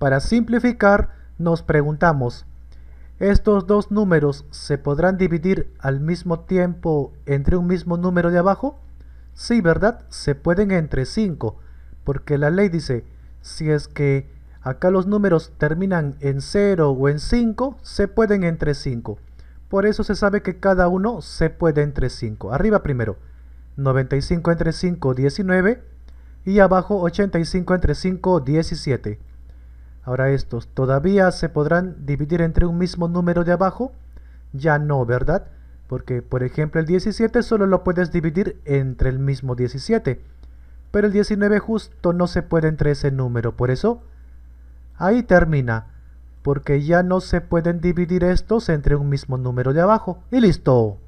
Para simplificar, nos preguntamos, ¿estos dos números se podrán dividir al mismo tiempo entre un mismo número de abajo? Sí, ¿verdad? Se pueden entre 5, porque la ley dice, si es que acá los números terminan en 0 o en 5, se pueden entre 5. Por eso se sabe que cada uno se puede entre 5. Arriba primero, 95 entre 5, 19. Y abajo 85 entre 5, 17. Ahora estos, ¿todavía se podrán dividir entre un mismo número de abajo? Ya no, ¿verdad? Porque, por ejemplo, el 17 solo lo puedes dividir entre el mismo 17. Pero el 19 justo no se puede entre ese número, por eso... Ahí termina, porque ya no se pueden dividir estos entre un mismo número de abajo. Y listo.